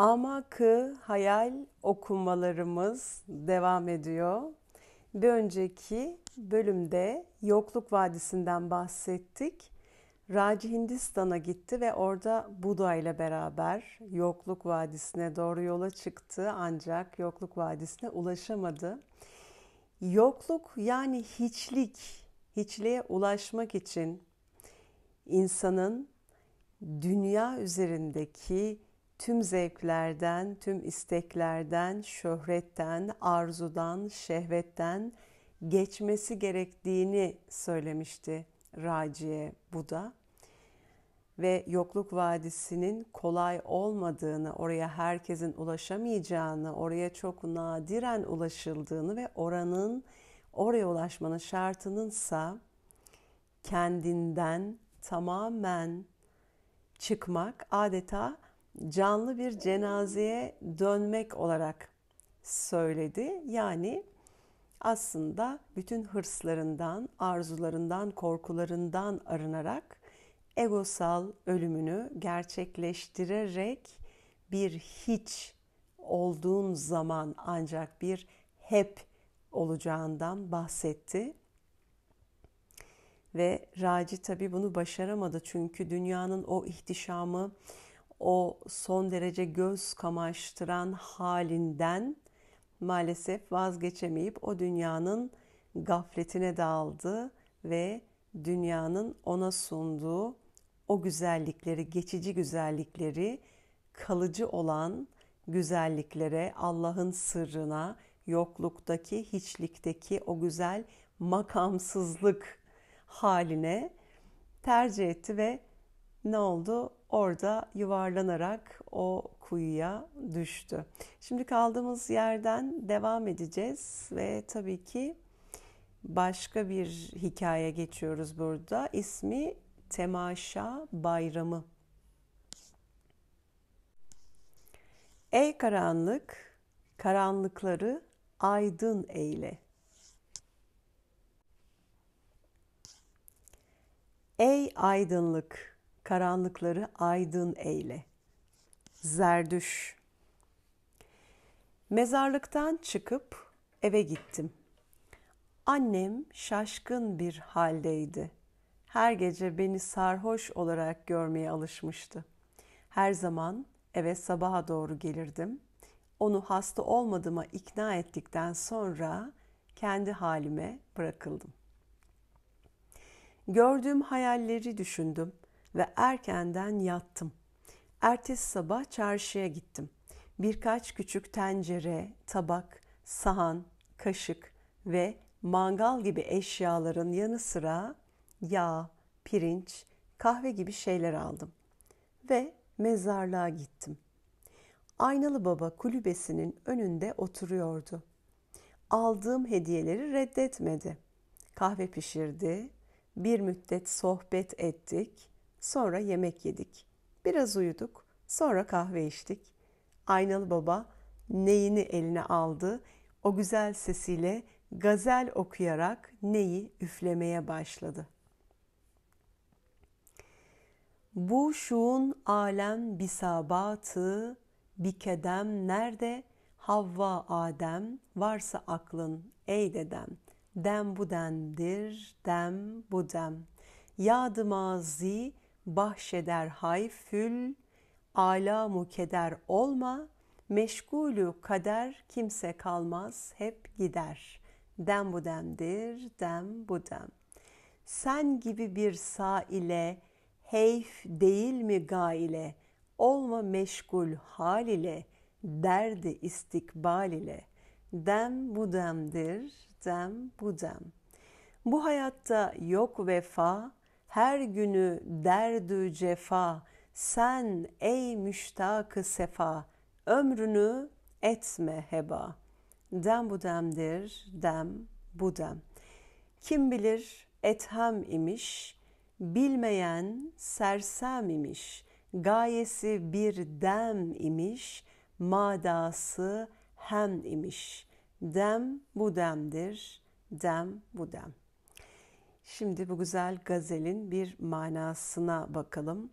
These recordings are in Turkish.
Amakı hayal okumalarımız devam ediyor. Bir önceki bölümde Yokluk Vadisi'nden bahsettik. Raci Hindistan'a gitti ve orada Buda ile beraber Yokluk Vadisi'ne doğru yola çıktı ancak Yokluk Vadisi'ne ulaşamadı. Yokluk yani hiçlik, hiçliğe ulaşmak için insanın dünya üzerindeki tüm zevklerden, tüm isteklerden, şöhretten, arzudan, şehvetten geçmesi gerektiğini söylemişti Raciye Buda ve yokluk vadisinin kolay olmadığını, oraya herkesin ulaşamayacağını, oraya çok nadiren ulaşıldığını ve oranın oraya ulaşmanın şartınınsa kendinden tamamen çıkmak adeta canlı bir cenazeye dönmek olarak söyledi. Yani aslında bütün hırslarından, arzularından, korkularından arınarak egosal ölümünü gerçekleştirerek bir hiç olduğun zaman ancak bir hep olacağından bahsetti. Ve Raci tabi bunu başaramadı çünkü dünyanın o ihtişamı, o son derece göz kamaştıran halinden maalesef vazgeçemeyip o dünyanın gafletine daldı ve dünyanın ona sunduğu o güzellikleri, geçici güzellikleri kalıcı olan güzelliklere, Allah'ın sırrına, yokluktaki, hiçlikteki o güzel makamsızlık haline tercih etti ve ne oldu? orada yuvarlanarak o kuyuya düştü. Şimdi kaldığımız yerden devam edeceğiz ve tabii ki başka bir hikaye geçiyoruz burada. İsmi Temaşa Bayramı. Ey karanlık, karanlıkları aydın eyle. Ey aydınlık, karanlıkları aydın eyle. Zerdüş Mezarlıktan çıkıp eve gittim. Annem şaşkın bir haldeydi. Her gece beni sarhoş olarak görmeye alışmıştı. Her zaman eve sabaha doğru gelirdim. Onu hasta olmadığıma ikna ettikten sonra kendi halime bırakıldım. Gördüğüm hayalleri düşündüm ve erkenden yattım. Ertesi sabah çarşıya gittim. Birkaç küçük tencere, tabak, sahan, kaşık ve mangal gibi eşyaların yanı sıra yağ, pirinç, kahve gibi şeyler aldım ve mezarlığa gittim. Aynalı Baba kulübesinin önünde oturuyordu. Aldığım hediyeleri reddetmedi. Kahve pişirdi, bir müddet sohbet ettik Sonra yemek yedik. Biraz uyuduk. Sonra kahve içtik. Aynalı Baba neyini eline aldı. O güzel sesiyle gazel okuyarak neyi üflemeye başladı. Bu şuun alem bisabatı bir kedem nerede Havva Adem varsa aklın ey dedem dem bu dendir dem bu dem yadı mazi bahşeder hayfül, alamu keder olma, meşgulü kader kimse kalmaz hep gider. Dem bu demdir, dem bu dem. Sen gibi bir sağ ile, heyf değil mi ga ile, olma meşgul hal ile, derdi istikbal ile. Dem bu demdir, dem bu dem. Bu hayatta yok vefa, her günü derdü cefa, sen ey müştakı sefa, ömrünü etme heba. Dem bu demdir, dem bu dem. Kim bilir ethem imiş, bilmeyen sersem imiş. Gayesi bir dem imiş, madası hem imiş. Dem bu demdir, dem bu dem. Şimdi bu güzel gazelin bir manasına bakalım.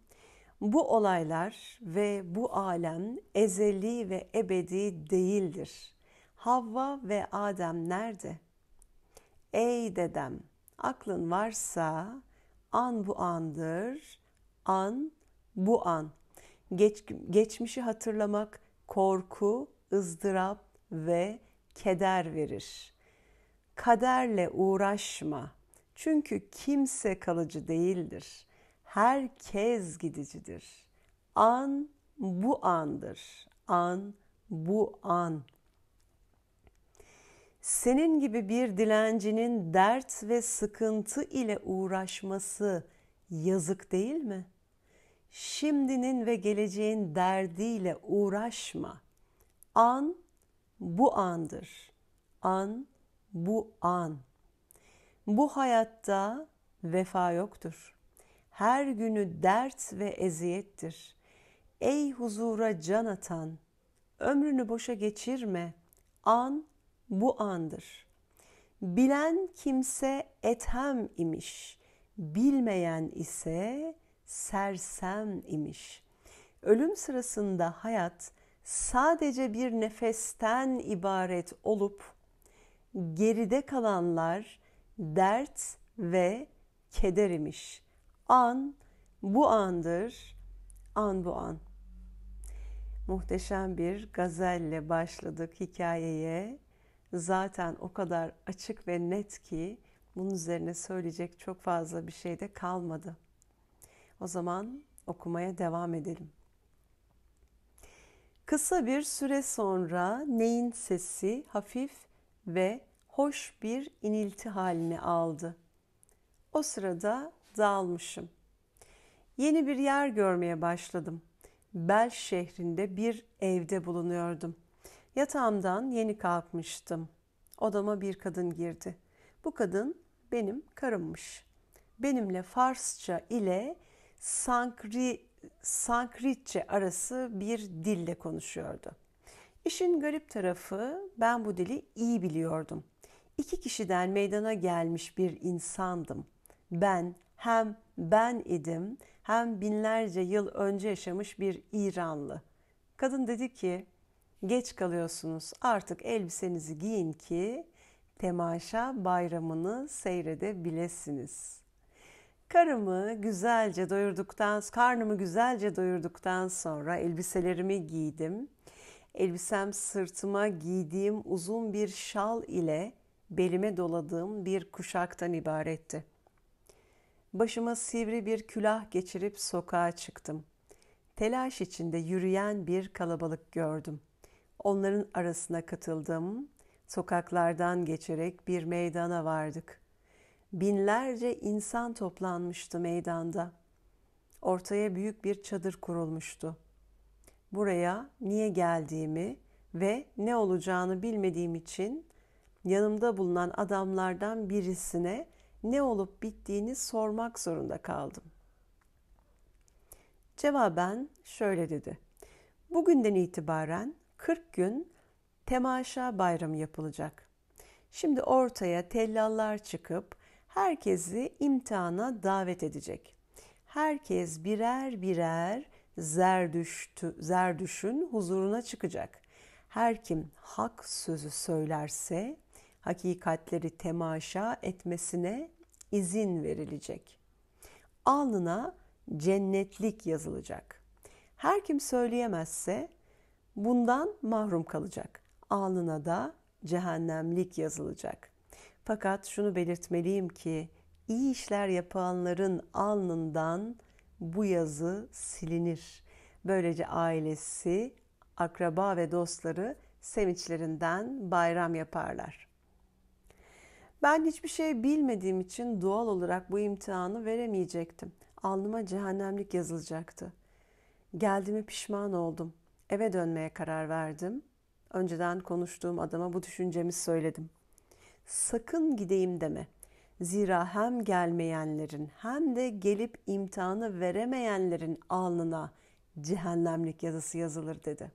Bu olaylar ve bu alem ezeli ve ebedi değildir. Havva ve Adem nerede? Ey dedem, aklın varsa an bu andır, an bu an. Geç, geçmişi hatırlamak korku, ızdırap ve keder verir. Kaderle uğraşma.'' Çünkü kimse kalıcı değildir. Herkes gidicidir. An bu andır. An bu an. Senin gibi bir dilencinin dert ve sıkıntı ile uğraşması yazık değil mi? Şimdinin ve geleceğin derdiyle uğraşma. An bu andır. An bu an. Bu hayatta vefa yoktur. Her günü dert ve eziyettir. Ey huzura can atan, ömrünü boşa geçirme. An bu andır. Bilen kimse ethem imiş, bilmeyen ise sersem imiş. Ölüm sırasında hayat sadece bir nefesten ibaret olup geride kalanlar dert ve keder imiş. An bu andır, an bu an. Muhteşem bir gazelle başladık hikayeye. Zaten o kadar açık ve net ki bunun üzerine söyleyecek çok fazla bir şey de kalmadı. O zaman okumaya devam edelim. Kısa bir süre sonra neyin sesi hafif ve hoş bir inilti halini aldı. O sırada dağılmışım. Yeni bir yer görmeye başladım. Bel şehrinde bir evde bulunuyordum. Yatağımdan yeni kalkmıştım. Odama bir kadın girdi. Bu kadın benim karımmış. Benimle Farsça ile Sankri, Sankritçe arası bir dille konuşuyordu. İşin garip tarafı ben bu dili iyi biliyordum iki kişiden meydana gelmiş bir insandım. Ben hem ben idim hem binlerce yıl önce yaşamış bir İranlı. Kadın dedi ki geç kalıyorsunuz artık elbisenizi giyin ki temaşa bayramını seyredebilesiniz. Karımı güzelce doyurduktan, karnımı güzelce doyurduktan sonra elbiselerimi giydim. Elbisem sırtıma giydiğim uzun bir şal ile belime doladığım bir kuşaktan ibaretti. Başıma sivri bir külah geçirip sokağa çıktım. Telaş içinde yürüyen bir kalabalık gördüm. Onların arasına katıldım. Sokaklardan geçerek bir meydana vardık. Binlerce insan toplanmıştı meydanda. Ortaya büyük bir çadır kurulmuştu. Buraya niye geldiğimi ve ne olacağını bilmediğim için yanımda bulunan adamlardan birisine ne olup bittiğini sormak zorunda kaldım. Cevaben şöyle dedi. Bugünden itibaren 40 gün temaşa bayramı yapılacak. Şimdi ortaya tellallar çıkıp herkesi imtihana davet edecek. Herkes birer birer zerdüştü, zerdüşün huzuruna çıkacak. Her kim hak sözü söylerse hakikatleri temaşa etmesine izin verilecek. Alnına cennetlik yazılacak. Her kim söyleyemezse bundan mahrum kalacak. Alnına da cehennemlik yazılacak. Fakat şunu belirtmeliyim ki iyi işler yapanların alnından bu yazı silinir. Böylece ailesi, akraba ve dostları sevinçlerinden bayram yaparlar. Ben hiçbir şey bilmediğim için doğal olarak bu imtihanı veremeyecektim. Alnıma cehennemlik yazılacaktı. Geldiğime pişman oldum. Eve dönmeye karar verdim. Önceden konuştuğum adama bu düşüncemi söyledim. Sakın gideyim deme. Zira hem gelmeyenlerin hem de gelip imtihanı veremeyenlerin alnına cehennemlik yazısı yazılır dedi.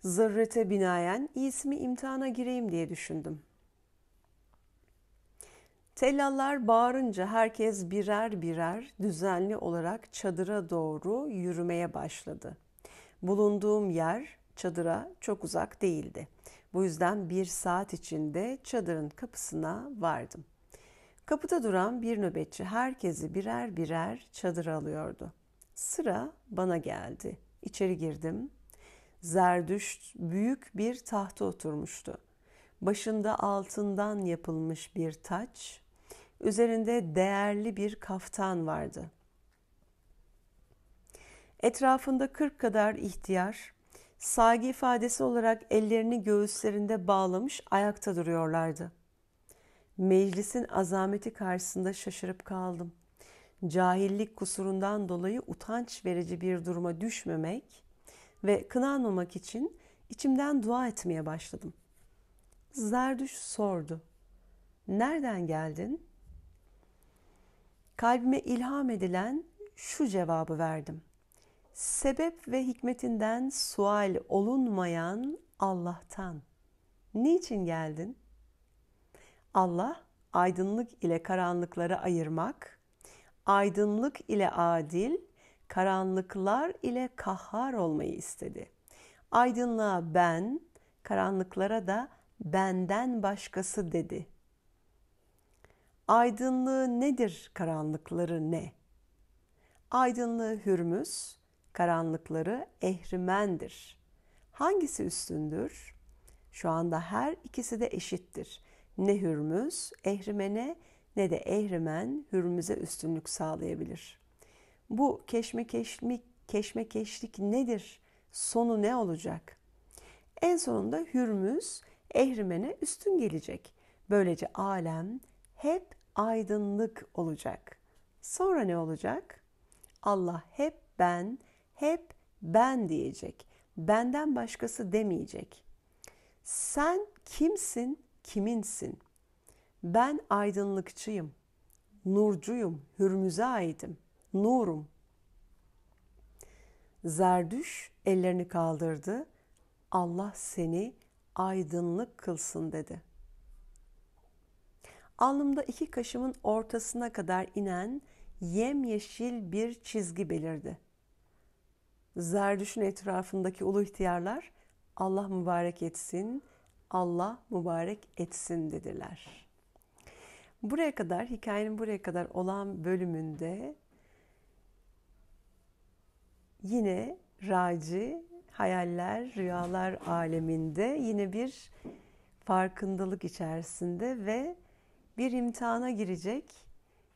Zırrete binaen iyisi mi imtihana gireyim diye düşündüm. Tellallar bağırınca herkes birer birer düzenli olarak çadıra doğru yürümeye başladı. Bulunduğum yer çadıra çok uzak değildi. Bu yüzden bir saat içinde çadırın kapısına vardım. Kapıda duran bir nöbetçi herkesi birer birer çadıra alıyordu. Sıra bana geldi. İçeri girdim. Zerdüşt büyük bir tahta oturmuştu. Başında altından yapılmış bir taç, Üzerinde değerli bir kaftan vardı. Etrafında kırk kadar ihtiyar, saygı ifadesi olarak ellerini göğüslerinde bağlamış ayakta duruyorlardı. Meclisin azameti karşısında şaşırıp kaldım. Cahillik kusurundan dolayı utanç verici bir duruma düşmemek ve kınanmamak için içimden dua etmeye başladım. Zerdüş sordu. Nereden geldin? kalbime ilham edilen şu cevabı verdim. Sebep ve hikmetinden sual olunmayan Allah'tan. Niçin geldin? Allah aydınlık ile karanlıkları ayırmak, aydınlık ile adil, karanlıklar ile kahhar olmayı istedi. Aydınlığa ben, karanlıklara da benden başkası dedi. Aydınlığı nedir, karanlıkları ne? Aydınlığı Hürmüz, karanlıkları Ehrimen'dir. Hangisi üstündür? Şu anda her ikisi de eşittir. Ne Hürmüz Ehrimen'e ne de Ehrimen Hürmüz'e üstünlük sağlayabilir. Bu keşmekeşlik, keşmekeşlik nedir? Sonu ne olacak? En sonunda Hürmüz Ehrimen'e üstün gelecek. Böylece alem hep aydınlık olacak. Sonra ne olacak? Allah hep ben, hep ben diyecek. Benden başkası demeyecek. Sen kimsin, kiminsin? Ben aydınlıkçıyım, nurcuyum, hürmüze aitim, nurum. Zerdüş ellerini kaldırdı. Allah seni aydınlık kılsın dedi.'' Alnımda iki kaşımın ortasına kadar inen yemyeşil bir çizgi belirdi. Zerdüş'ün etrafındaki ulu ihtiyarlar Allah mübarek etsin, Allah mübarek etsin dediler. Buraya kadar, hikayenin buraya kadar olan bölümünde yine raci, hayaller, rüyalar aleminde yine bir farkındalık içerisinde ve bir imtihana girecek.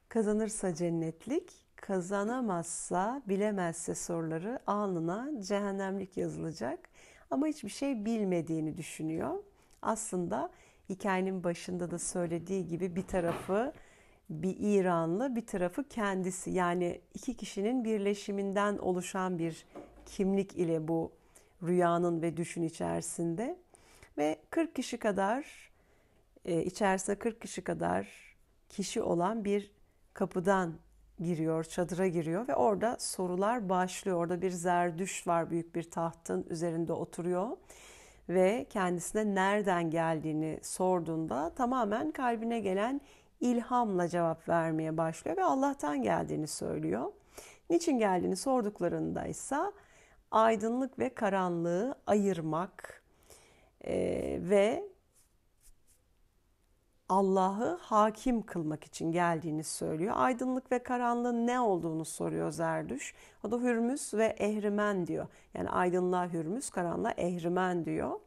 Kazanırsa cennetlik, kazanamazsa, bilemezse soruları alnına cehennemlik yazılacak. Ama hiçbir şey bilmediğini düşünüyor. Aslında hikayenin başında da söylediği gibi bir tarafı bir İranlı, bir tarafı kendisi. Yani iki kişinin birleşiminden oluşan bir kimlik ile bu rüyanın ve düşün içerisinde ve 40 kişi kadar e, içerisinde 40 kişi kadar kişi olan bir kapıdan giriyor, çadıra giriyor ve orada sorular başlıyor. Orada bir zerdüş var büyük bir tahtın üzerinde oturuyor ve kendisine nereden geldiğini sorduğunda tamamen kalbine gelen ilhamla cevap vermeye başlıyor ve Allah'tan geldiğini söylüyor. Niçin geldiğini sorduklarında ise aydınlık ve karanlığı ayırmak e, ve Allah'ı hakim kılmak için geldiğini söylüyor. Aydınlık ve karanlığın ne olduğunu soruyor Zerdüş. O da Hürmüz ve Ehrimen diyor. Yani aydınlığa Hürmüz, karanlığa Ehrimen diyor.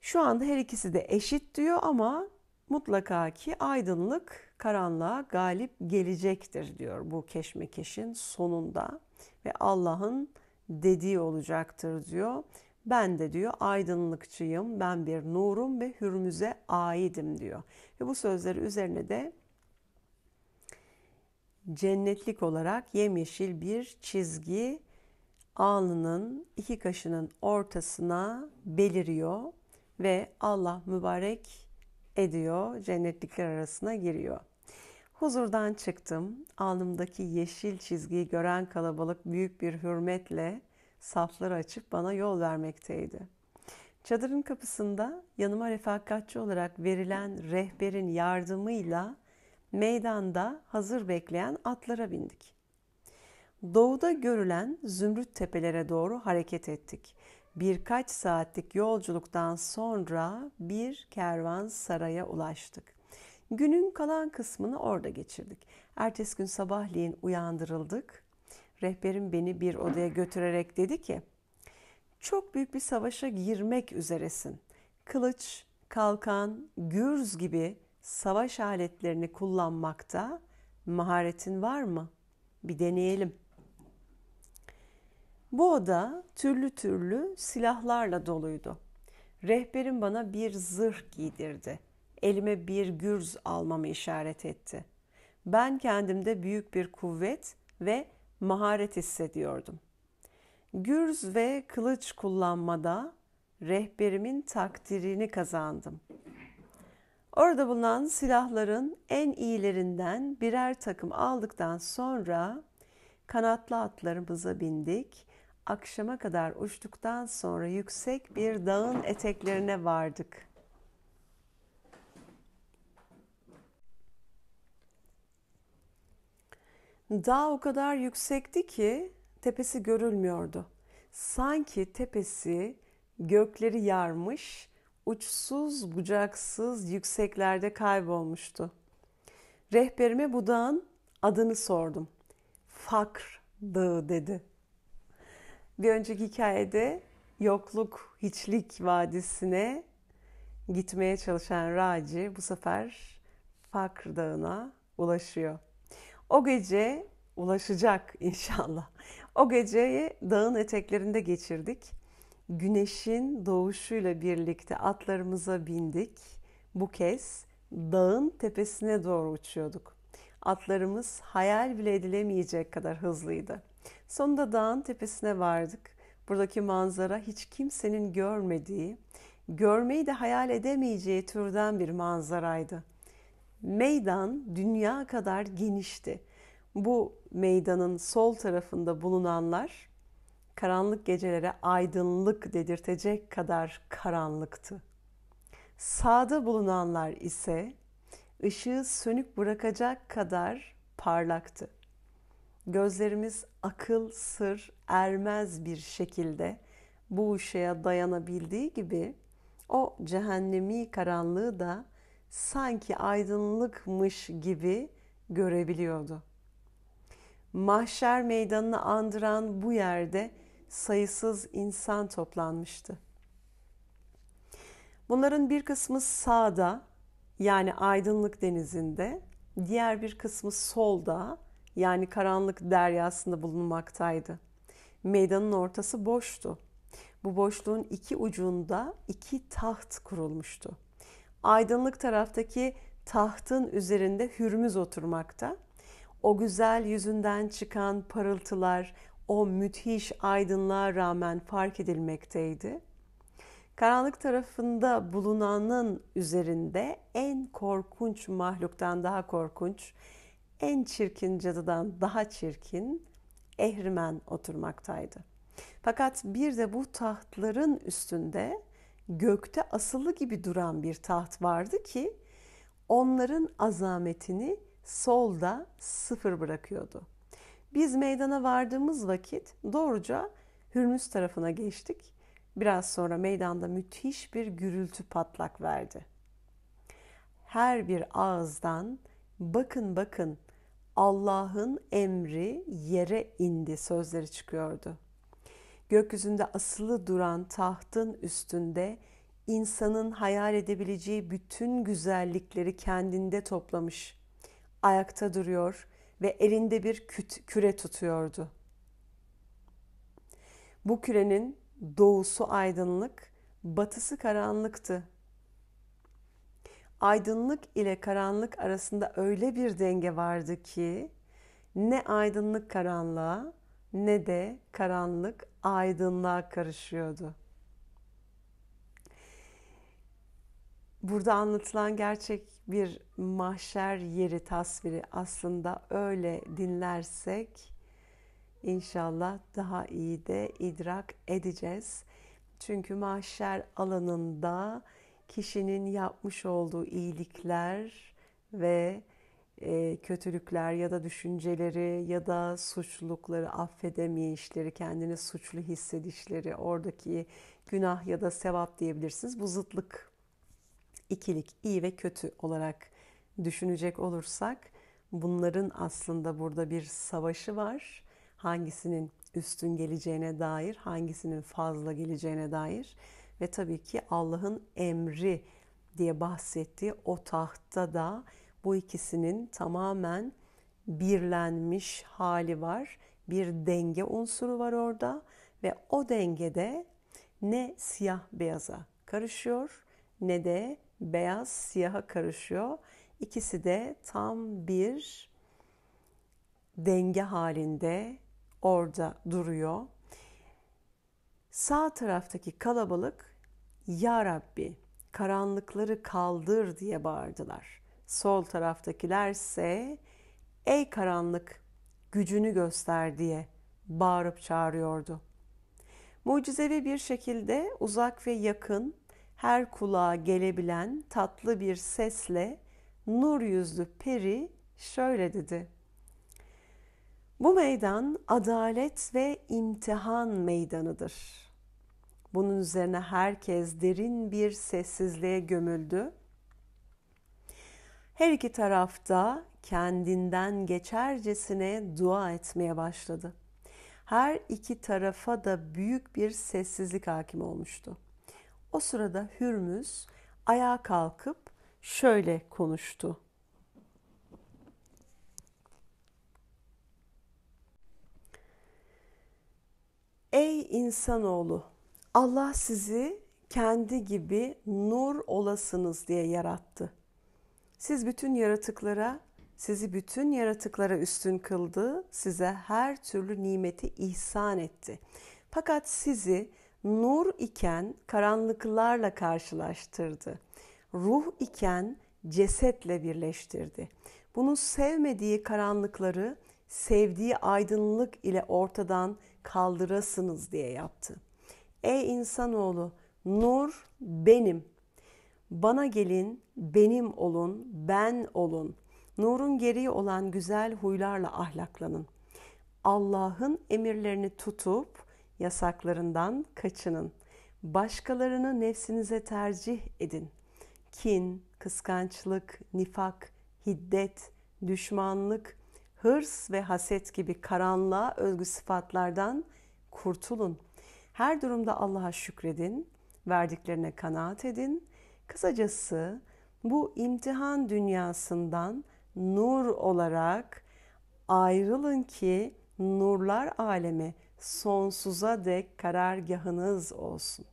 Şu anda her ikisi de eşit diyor ama mutlaka ki aydınlık karanlığa galip gelecektir diyor bu keşmekeşin sonunda ve Allah'ın dediği olacaktır diyor. Ben de diyor aydınlıkçıyım, ben bir nurum ve hürmüze aidim diyor. Ve bu sözleri üzerine de cennetlik olarak yemyeşil bir çizgi alnının iki kaşının ortasına beliriyor ve Allah mübarek ediyor, cennetlikler arasına giriyor. Huzurdan çıktım. Alnımdaki yeşil çizgiyi gören kalabalık büyük bir hürmetle safları açıp bana yol vermekteydi. Çadırın kapısında yanıma refakatçi olarak verilen rehberin yardımıyla meydanda hazır bekleyen atlara bindik. Doğuda görülen zümrüt tepelere doğru hareket ettik. Birkaç saatlik yolculuktan sonra bir kervan saraya ulaştık. Günün kalan kısmını orada geçirdik. Ertesi gün sabahleyin uyandırıldık rehberim beni bir odaya götürerek dedi ki, çok büyük bir savaşa girmek üzeresin. Kılıç, kalkan, gürz gibi savaş aletlerini kullanmakta maharetin var mı? Bir deneyelim. Bu oda türlü türlü silahlarla doluydu. Rehberim bana bir zırh giydirdi. Elime bir gürz almamı işaret etti. Ben kendimde büyük bir kuvvet ve maharet hissediyordum. Gürz ve kılıç kullanmada rehberimin takdirini kazandım. Orada bulunan silahların en iyilerinden birer takım aldıktan sonra kanatlı atlarımıza bindik. Akşama kadar uçtuktan sonra yüksek bir dağın eteklerine vardık.'' Dağ o kadar yüksekti ki tepesi görülmüyordu. Sanki tepesi gökleri yarmış, uçsuz bucaksız yükseklerde kaybolmuştu. Rehberime bu dağın adını sordum. Fakr Dağı dedi. Bir önceki hikayede yokluk, hiçlik vadisine gitmeye çalışan Raci bu sefer Fakr Dağı'na ulaşıyor. O gece ulaşacak inşallah. O geceyi dağın eteklerinde geçirdik. Güneşin doğuşuyla birlikte atlarımıza bindik. Bu kez dağın tepesine doğru uçuyorduk. Atlarımız hayal bile edilemeyecek kadar hızlıydı. Sonunda dağın tepesine vardık. Buradaki manzara hiç kimsenin görmediği, görmeyi de hayal edemeyeceği türden bir manzaraydı. Meydan dünya kadar genişti bu meydanın sol tarafında bulunanlar karanlık gecelere aydınlık dedirtecek kadar karanlıktı. Sağda bulunanlar ise ışığı sönük bırakacak kadar parlaktı. Gözlerimiz akıl sır ermez bir şekilde bu ışığa dayanabildiği gibi o cehennemi karanlığı da sanki aydınlıkmış gibi görebiliyordu.'' mahşer meydanını andıran bu yerde sayısız insan toplanmıştı. Bunların bir kısmı sağda yani aydınlık denizinde, diğer bir kısmı solda yani karanlık deryasında bulunmaktaydı. Meydanın ortası boştu. Bu boşluğun iki ucunda iki taht kurulmuştu. Aydınlık taraftaki tahtın üzerinde Hürmüz oturmakta, o güzel yüzünden çıkan parıltılar o müthiş aydınlığa rağmen fark edilmekteydi. Karanlık tarafında bulunanın üzerinde en korkunç mahluktan daha korkunç, en çirkin cadıdan daha çirkin ehrimen oturmaktaydı. Fakat bir de bu tahtların üstünde gökte asılı gibi duran bir taht vardı ki onların azametini solda sıfır bırakıyordu. Biz meydana vardığımız vakit doğruca Hürmüz tarafına geçtik. Biraz sonra meydanda müthiş bir gürültü patlak verdi. Her bir ağızdan bakın bakın Allah'ın emri yere indi sözleri çıkıyordu. Gökyüzünde asılı duran tahtın üstünde insanın hayal edebileceği bütün güzellikleri kendinde toplamış ayakta duruyor ve elinde bir küt, küre tutuyordu. Bu kürenin doğusu aydınlık, batısı karanlıktı. Aydınlık ile karanlık arasında öyle bir denge vardı ki ne aydınlık karanlığa ne de karanlık aydınlığa karışıyordu. burada anlatılan gerçek bir mahşer yeri tasviri aslında öyle dinlersek inşallah daha iyi de idrak edeceğiz. Çünkü mahşer alanında kişinin yapmış olduğu iyilikler ve e, kötülükler ya da düşünceleri ya da suçlulukları affedemeyişleri, kendini suçlu hissedişleri, oradaki günah ya da sevap diyebilirsiniz. Bu zıtlık ikilik, iyi ve kötü olarak düşünecek olursak bunların aslında burada bir savaşı var. Hangisinin üstün geleceğine dair, hangisinin fazla geleceğine dair ve tabii ki Allah'ın emri diye bahsettiği o tahtta da bu ikisinin tamamen birlenmiş hali var. Bir denge unsuru var orada ve o dengede ne siyah beyaza karışıyor ne de beyaz siyaha karışıyor. İkisi de tam bir denge halinde orada duruyor. Sağ taraftaki kalabalık Ya Rabbi karanlıkları kaldır diye bağırdılar. Sol taraftakilerse ey karanlık gücünü göster diye bağırıp çağırıyordu. Mucizevi bir şekilde uzak ve yakın her kulağa gelebilen tatlı bir sesle nur yüzlü peri şöyle dedi. Bu meydan adalet ve imtihan meydanıdır. Bunun üzerine herkes derin bir sessizliğe gömüldü. Her iki tarafta kendinden geçercesine dua etmeye başladı. Her iki tarafa da büyük bir sessizlik hakim olmuştu. O sırada Hürmüz ayağa kalkıp şöyle konuştu. Ey insanoğlu, Allah sizi kendi gibi nur olasınız diye yarattı. Siz bütün yaratıklara, sizi bütün yaratıklara üstün kıldı, size her türlü nimeti ihsan etti. Fakat sizi nur iken karanlıklarla karşılaştırdı. Ruh iken cesetle birleştirdi. Bunu sevmediği karanlıkları sevdiği aydınlık ile ortadan kaldırasınız diye yaptı. Ey insanoğlu, nur benim. Bana gelin, benim olun, ben olun. Nurun gereği olan güzel huylarla ahlaklanın. Allah'ın emirlerini tutup Yasaklarından kaçının. Başkalarını nefsinize tercih edin. Kin, kıskançlık, nifak, hiddet, düşmanlık, hırs ve haset gibi karanlığa özgü sıfatlardan kurtulun. Her durumda Allah'a şükredin, verdiklerine kanaat edin. Kısacası bu imtihan dünyasından nur olarak ayrılın ki nurlar alemi sonsuza dek karargahınız olsun.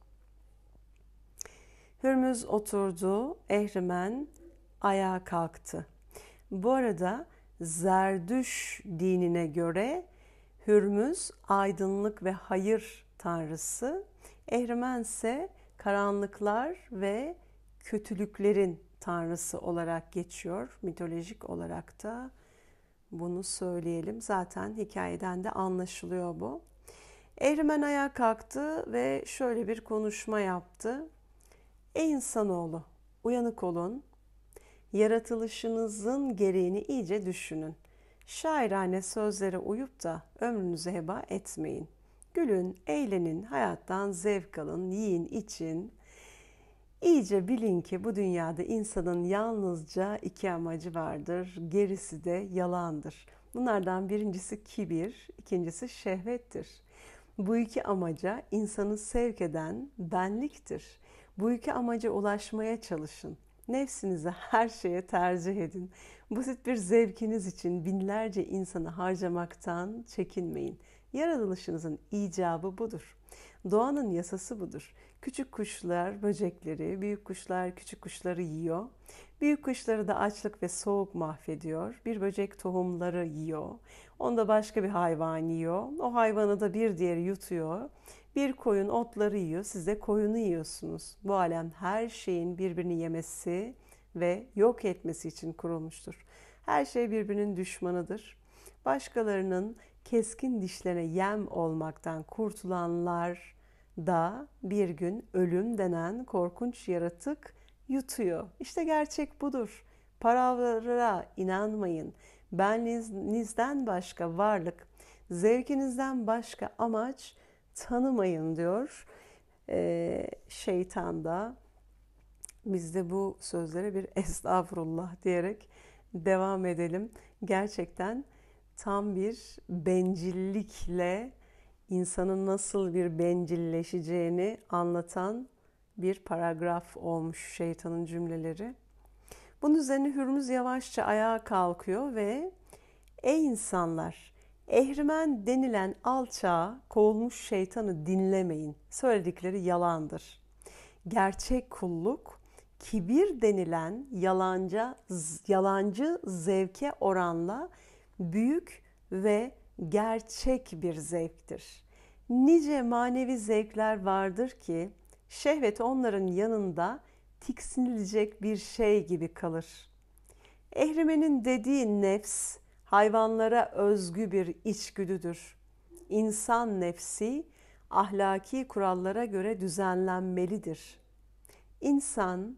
Hürmüz oturdu, Ehrimen ayağa kalktı. Bu arada Zerdüş dinine göre Hürmüz aydınlık ve hayır tanrısı, Ehrimen ise karanlıklar ve kötülüklerin tanrısı olarak geçiyor. Mitolojik olarak da bunu söyleyelim. Zaten hikayeden de anlaşılıyor bu. Ehrimen ayağa kalktı ve şöyle bir konuşma yaptı. Ey insanoğlu, uyanık olun. Yaratılışınızın gereğini iyice düşünün. Şairane sözlere uyup da ömrünüzü heba etmeyin. Gülün, eğlenin, hayattan zevk alın, yiyin, için. İyice bilin ki bu dünyada insanın yalnızca iki amacı vardır. Gerisi de yalandır. Bunlardan birincisi kibir, ikincisi şehvettir.'' Bu iki amaca insanı sevk eden benliktir. Bu iki amaca ulaşmaya çalışın. Nefsinizi her şeye tercih edin. Basit bir zevkiniz için binlerce insanı harcamaktan çekinmeyin. Yaratılışınızın icabı budur. Doğanın yasası budur. Küçük kuşlar böcekleri, büyük kuşlar küçük kuşları yiyor. Büyük kuşları da açlık ve soğuk mahvediyor. Bir böcek tohumları yiyor. Onu da başka bir hayvan yiyor. O hayvanı da bir diğeri yutuyor. Bir koyun otları yiyor. Siz de koyunu yiyorsunuz. Bu alem her şeyin birbirini yemesi ve yok etmesi için kurulmuştur. Her şey birbirinin düşmanıdır. Başkalarının keskin dişlerine yem olmaktan kurtulanlar da bir gün ölüm denen korkunç yaratık yutuyor. İşte gerçek budur. Paralara inanmayın. Benliğinizden başka varlık, zevkinizden başka amaç tanımayın diyor. Ee, şeytan da biz de bu sözlere bir estağfurullah diyerek devam edelim. Gerçekten tam bir bencillikle insanın nasıl bir bencilleşeceğini anlatan bir paragraf olmuş şeytanın cümleleri. Bunun üzerine Hürmüz yavaşça ayağa kalkıyor ve ''Ey insanlar, ehrimen denilen alçağa kovulmuş şeytanı dinlemeyin. Söyledikleri yalandır. Gerçek kulluk, kibir denilen yalanca, yalancı zevke oranla büyük ve gerçek bir zevktir. Nice manevi zevkler vardır ki şehvet onların yanında tiksinilecek bir şey gibi kalır. Ehrimenin dediği nefs hayvanlara özgü bir içgüdüdür. İnsan nefsi ahlaki kurallara göre düzenlenmelidir. İnsan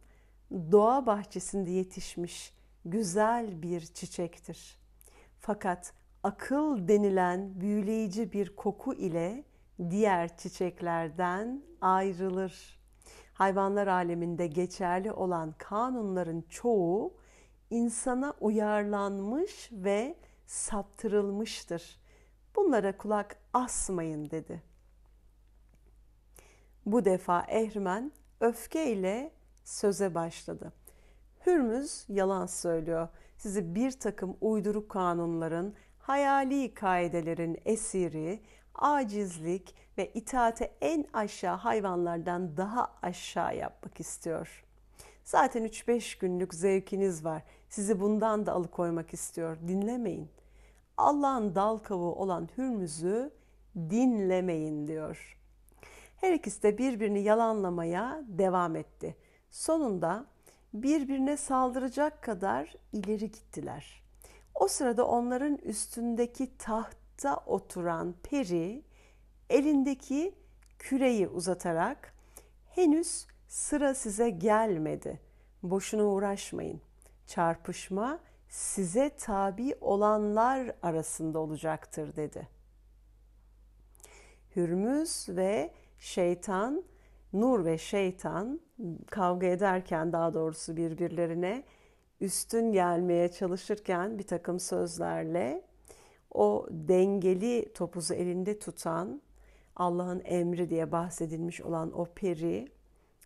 doğa bahçesinde yetişmiş güzel bir çiçektir. Fakat akıl denilen büyüleyici bir koku ile diğer çiçeklerden ayrılır. Hayvanlar aleminde geçerli olan kanunların çoğu insana uyarlanmış ve saptırılmıştır. Bunlara kulak asmayın dedi. Bu defa Ehrimen öfkeyle söze başladı. Hürmüz yalan söylüyor. Sizi bir takım uyduruk kanunların, hayali kaidelerin esiri, acizlik ve itaate en aşağı hayvanlardan daha aşağı yapmak istiyor. Zaten 3-5 günlük zevkiniz var. Sizi bundan da alıkoymak istiyor. Dinlemeyin. Allah'ın dal kavuğu olan Hürmüz'ü dinlemeyin diyor. Her ikisi de birbirini yalanlamaya devam etti. Sonunda birbirine saldıracak kadar ileri gittiler. O sırada onların üstündeki taht tahta oturan peri elindeki küreyi uzatarak henüz sıra size gelmedi. Boşuna uğraşmayın. Çarpışma size tabi olanlar arasında olacaktır dedi. Hürmüz ve şeytan, nur ve şeytan kavga ederken daha doğrusu birbirlerine üstün gelmeye çalışırken bir takım sözlerle o dengeli topuzu elinde tutan Allah'ın emri diye bahsedilmiş olan o peri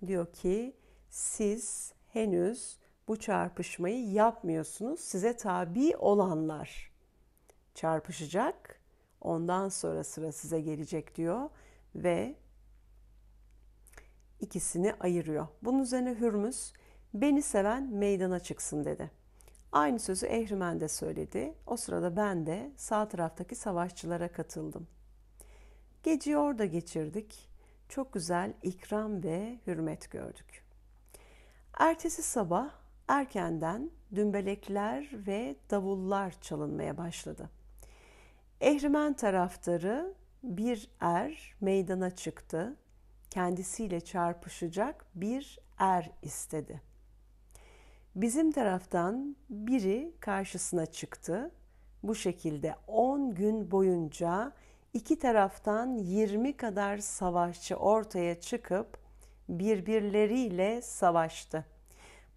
diyor ki siz henüz bu çarpışmayı yapmıyorsunuz. Size tabi olanlar çarpışacak. Ondan sonra sıra size gelecek diyor ve ikisini ayırıyor. Bunun üzerine Hürmüz beni seven meydana çıksın dedi. Aynı sözü Ehrimen de söyledi. O sırada ben de sağ taraftaki savaşçılara katıldım. Geceyi orada geçirdik. Çok güzel ikram ve hürmet gördük. Ertesi sabah erkenden dümbelekler ve davullar çalınmaya başladı. Ehrimen taraftarı bir er meydana çıktı. Kendisiyle çarpışacak bir er istedi. Bizim taraftan biri karşısına çıktı. Bu şekilde 10 gün boyunca iki taraftan 20 kadar savaşçı ortaya çıkıp birbirleriyle savaştı.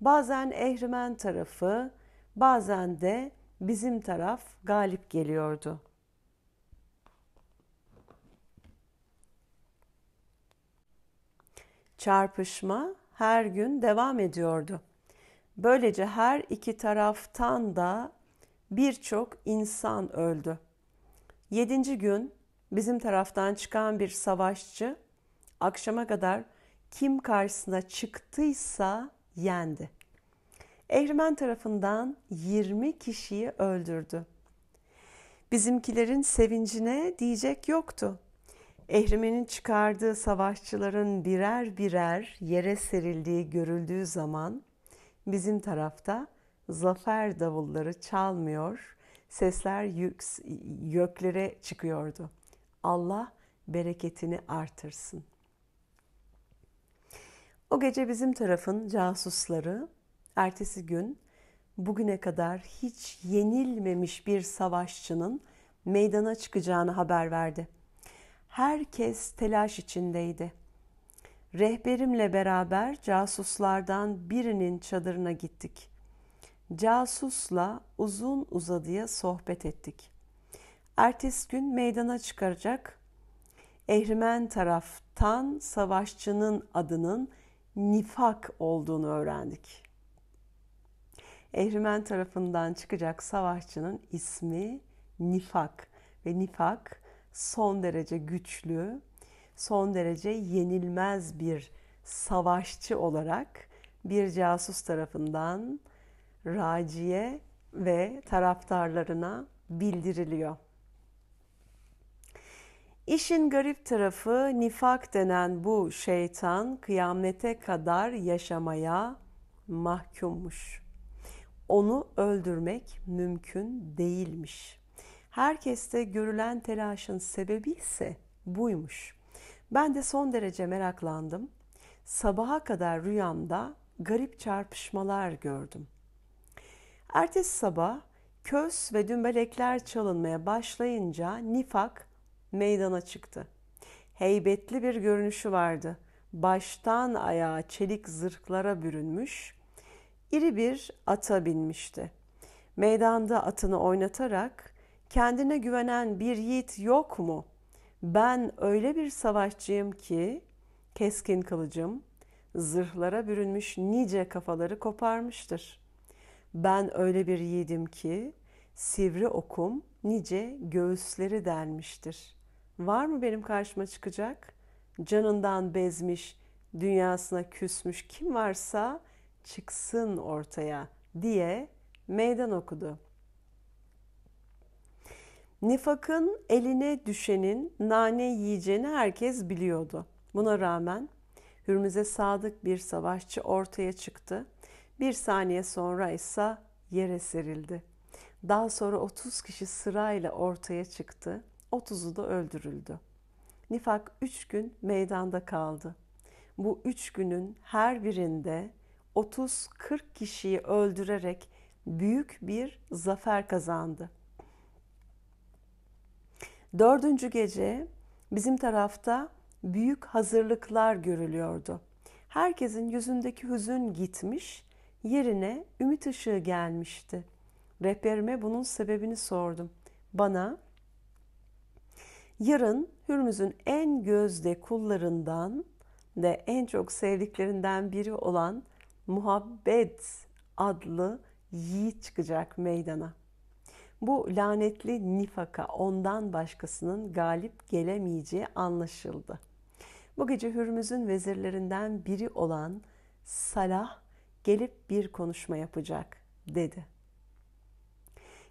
Bazen Ehrimen tarafı, bazen de bizim taraf galip geliyordu. Çarpışma her gün devam ediyordu. Böylece her iki taraftan da birçok insan öldü. Yedinci gün bizim taraftan çıkan bir savaşçı akşama kadar kim karşısına çıktıysa yendi. Ehrimen tarafından 20 kişiyi öldürdü. Bizimkilerin sevincine diyecek yoktu. Ehrimenin çıkardığı savaşçıların birer birer yere serildiği görüldüğü zaman Bizim tarafta zafer davulları çalmıyor, sesler yüks, göklere çıkıyordu. Allah bereketini artırsın. O gece bizim tarafın casusları ertesi gün bugüne kadar hiç yenilmemiş bir savaşçının meydana çıkacağını haber verdi. Herkes telaş içindeydi. Rehberimle beraber casuslardan birinin çadırına gittik. Casusla uzun uzadıya sohbet ettik. Ertesi gün meydana çıkaracak Ehrimen taraftan savaşçının adının nifak olduğunu öğrendik. Ehrimen tarafından çıkacak savaşçının ismi nifak ve nifak son derece güçlü, son derece yenilmez bir savaşçı olarak bir casus tarafından raciye ve taraftarlarına bildiriliyor. İşin garip tarafı nifak denen bu şeytan kıyamete kadar yaşamaya mahkummuş. Onu öldürmek mümkün değilmiş. Herkeste görülen telaşın sebebi ise buymuş. Ben de son derece meraklandım. Sabaha kadar rüyamda garip çarpışmalar gördüm. Ertesi sabah köz ve dümbelekler çalınmaya başlayınca nifak meydana çıktı. Heybetli bir görünüşü vardı. Baştan ayağa çelik zırhlara bürünmüş, iri bir ata binmişti. Meydanda atını oynatarak kendine güvenen bir yiğit yok mu ben öyle bir savaşçıyım ki keskin kılıcım zırhlara bürünmüş nice kafaları koparmıştır. Ben öyle bir yiğidim ki sivri okum nice göğüsleri delmiştir. Var mı benim karşıma çıkacak? Canından bezmiş, dünyasına küsmüş kim varsa çıksın ortaya diye meydan okudu.'' Nifakın eline düşenin nane yiyeceğini herkes biliyordu. Buna rağmen Hürmüz'e sadık bir savaşçı ortaya çıktı. Bir saniye sonra ise yere serildi. Daha sonra 30 kişi sırayla ortaya çıktı. 30'u da öldürüldü. Nifak 3 gün meydanda kaldı. Bu 3 günün her birinde 30-40 kişiyi öldürerek büyük bir zafer kazandı. Dördüncü gece bizim tarafta büyük hazırlıklar görülüyordu. Herkesin yüzündeki hüzün gitmiş, yerine ümit ışığı gelmişti. Rehberime bunun sebebini sordum. Bana yarın Hürmüz'ün en gözde kullarından ve en çok sevdiklerinden biri olan Muhabbet adlı yiğit çıkacak meydana. Bu lanetli nifaka ondan başkasının galip gelemeyeceği anlaşıldı. Bu gece Hürmüz'ün vezirlerinden biri olan Salah gelip bir konuşma yapacak dedi.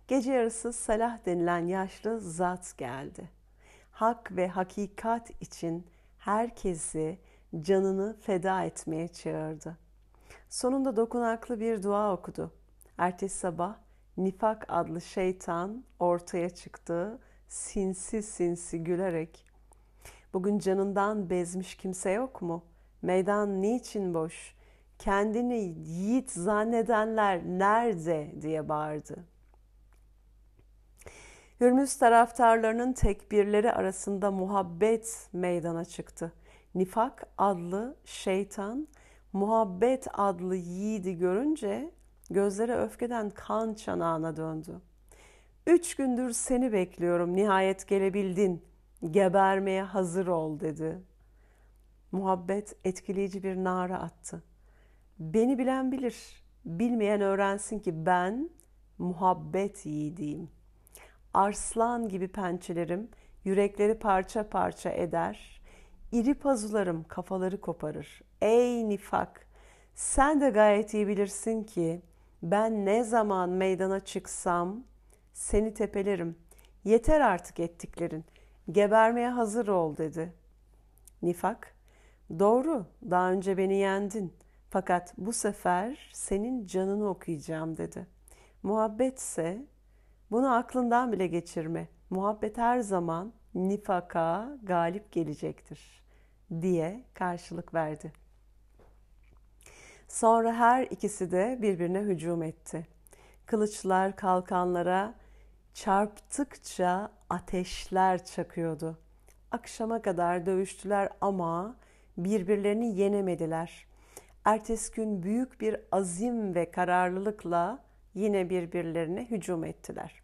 Gece yarısı Salah denilen yaşlı zat geldi. Hak ve hakikat için herkesi canını feda etmeye çağırdı. Sonunda dokunaklı bir dua okudu. Ertesi sabah nifak adlı şeytan ortaya çıktı. Sinsi sinsi gülerek. Bugün canından bezmiş kimse yok mu? Meydan niçin boş? Kendini yiğit zannedenler nerede diye bağırdı. Hürmüz taraftarlarının tekbirleri arasında muhabbet meydana çıktı. Nifak adlı şeytan muhabbet adlı yiğidi görünce Gözleri öfkeden kan çanağına döndü. Üç gündür seni bekliyorum, nihayet gelebildin. Gebermeye hazır ol dedi. Muhabbet etkileyici bir nara attı. Beni bilen bilir, bilmeyen öğrensin ki ben muhabbet yiğidiyim. Arslan gibi pençelerim yürekleri parça parça eder. iri pazularım kafaları koparır. Ey nifak! Sen de gayet iyi bilirsin ki ben ne zaman meydana çıksam seni tepelerim. Yeter artık ettiklerin. Gebermeye hazır ol dedi. Nifak, doğru daha önce beni yendin. Fakat bu sefer senin canını okuyacağım dedi. Muhabbetse bunu aklından bile geçirme. Muhabbet her zaman nifaka galip gelecektir diye karşılık verdi.'' Sonra her ikisi de birbirine hücum etti. Kılıçlar kalkanlara çarptıkça ateşler çakıyordu. Akşama kadar dövüştüler ama birbirlerini yenemediler. Ertesi gün büyük bir azim ve kararlılıkla yine birbirlerine hücum ettiler.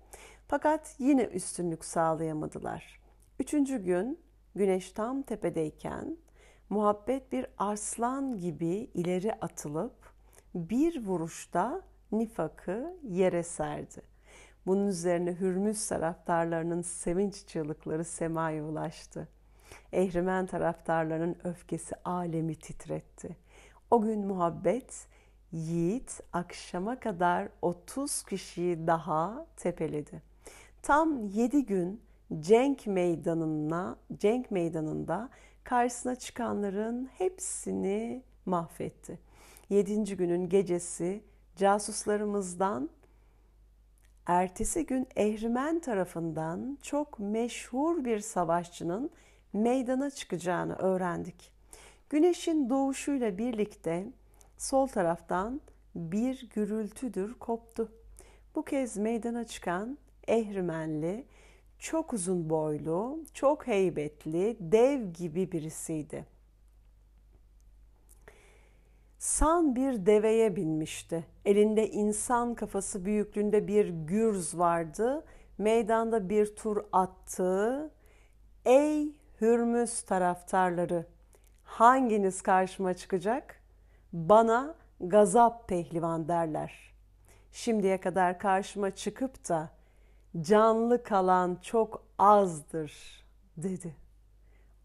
Fakat yine üstünlük sağlayamadılar. Üçüncü gün güneş tam tepedeyken Muhabbet bir arslan gibi ileri atılıp bir vuruşta nifakı yere serdi. Bunun üzerine Hürmüz taraftarlarının sevinç çığlıkları semaya ulaştı. Ehrimen taraftarlarının öfkesi alemi titretti. O gün muhabbet Yiğit akşama kadar 30 kişiyi daha tepeledi. Tam 7 gün Cenk Meydanı'na, Cenk Meydanı'nda karşısına çıkanların hepsini mahvetti. Yedinci günün gecesi casuslarımızdan ertesi gün Ehrimen tarafından çok meşhur bir savaşçının meydana çıkacağını öğrendik. Güneşin doğuşuyla birlikte sol taraftan bir gürültüdür koptu. Bu kez meydana çıkan Ehrimenli çok uzun boylu, çok heybetli, dev gibi birisiydi. San bir deveye binmişti. Elinde insan kafası büyüklüğünde bir gürz vardı. Meydanda bir tur attı. Ey Hürmüz taraftarları, hanginiz karşıma çıkacak? Bana gazap pehlivan derler. Şimdiye kadar karşıma çıkıp da canlı kalan çok azdır dedi.